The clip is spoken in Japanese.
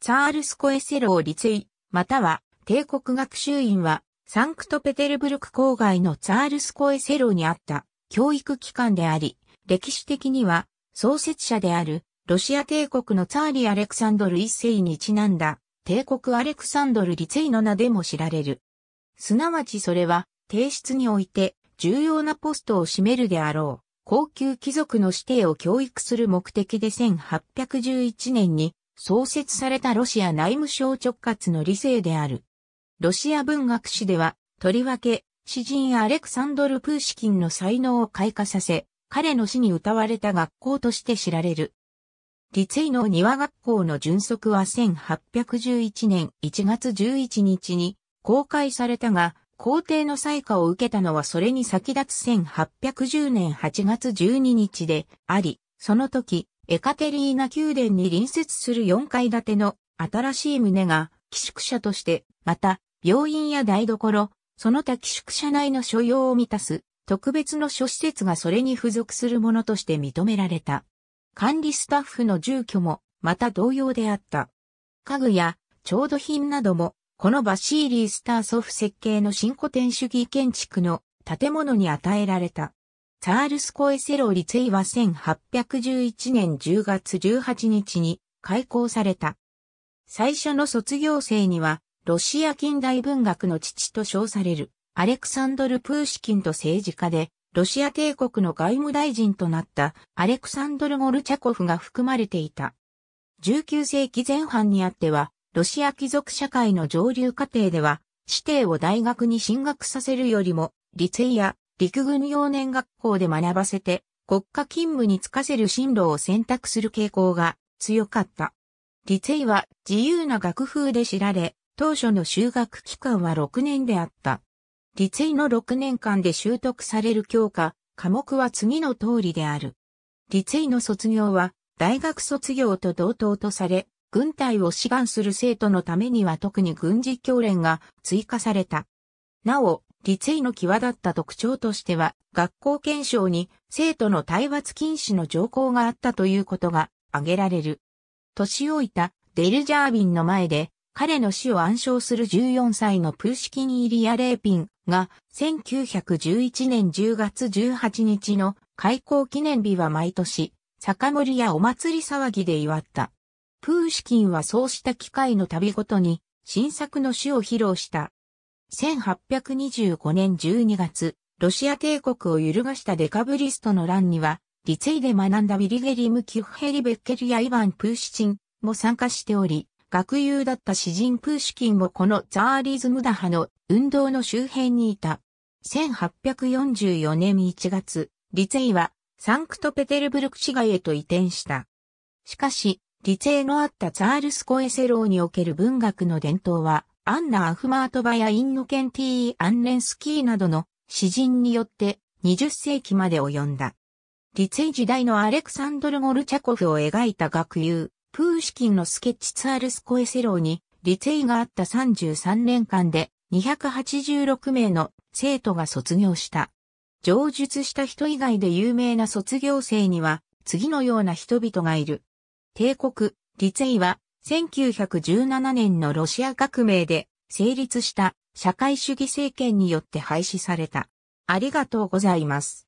チャールス・コエセロを立位、または帝国学習院は、サンクトペテルブルク郊外のチャールス・コエセロにあった教育機関であり、歴史的には創設者であるロシア帝国のツァーリ・アレクサンドル一世にちなんだ帝国アレクサンドル・リツイの名でも知られる。すなわちそれは、帝室において重要なポストを占めるであろう、高級貴族の指定を教育する目的で1811年に創設されたロシア内務省直轄の理性である。ロシア文学史では、とりわけ、詩人アレクサンドル・プーシキンの才能を開花させ、彼の詩に歌われた学校として知られる。立位の庭学校の巡則は1811年1月11日に公開されたが、皇帝の採火を受けたのはそれに先立つ1810年8月12日であり、その時、エカテリーナ宮殿に隣接する4階建ての新しい棟が寄宿舎として、また、病院や台所、その他寄宿舎内の所要を満たす特別の諸施設がそれに付属するものとして認められた。管理スタッフの住居もまた同様であった。家具や調度品なども、このバシーリー・スターソフ設計の新古典主義建築の建物に与えられた。チャールス・コエセロ・リツェイは1811年10月18日に開校された。最初の卒業生には、ロシア近代文学の父と称される、アレクサンドル・プーシキンと政治家で、ロシア帝国の外務大臣となったアレクサンドル・ゴルチャコフが含まれていた。19世紀前半にあっては、ロシア貴族社会の上流家庭では、指定を大学に進学させるよりも、リツェイや陸軍幼年学校で学ばせて、国家勤務に就かせる進路を選択する傾向が強かった。立ツは自由な学風で知られ、当初の修学期間は6年であった。立ツの6年間で習得される教科、科目は次の通りである。立ツの卒業は大学卒業と同等とされ、軍隊を志願する生徒のためには特に軍事教練が追加された。なお、立位の際立った特徴としては、学校検証に生徒の体罰禁止の条項があったということが挙げられる。年老いたデルジャービンの前で、彼の死を暗唱する14歳のプーシキン・イリア・レーピンが、1911年10月18日の開校記念日は毎年、酒盛りやお祭り騒ぎで祝った。プーシキンはそうした機会の度ごとに、新作の詩を披露した。1825年12月、ロシア帝国を揺るがしたデカブリストの乱には、ツイで学んだウィリゲリム・キュッヘリ・ベッケルやイヴァン・プーシチンも参加しており、学友だった詩人プーシキンもこのザーリズム打派の運動の周辺にいた。1844年1月、リツイはサンクトペテルブルク市街へと移転した。しかし、リツイのあったザールスコエセローにおける文学の伝統は、アンナ・アフマートバやインノケンティー・アンレンスキーなどの詩人によって20世紀まで及んだ。立位時代のアレクサンドル・ゴルチャコフを描いた学友、プーシキンのスケッチツアルスコエセローに、立位があった33年間で286名の生徒が卒業した。上述した人以外で有名な卒業生には、次のような人々がいる。帝国、立位は1917年のロシア革命で成立した社会主義政権によって廃止された。ありがとうございます。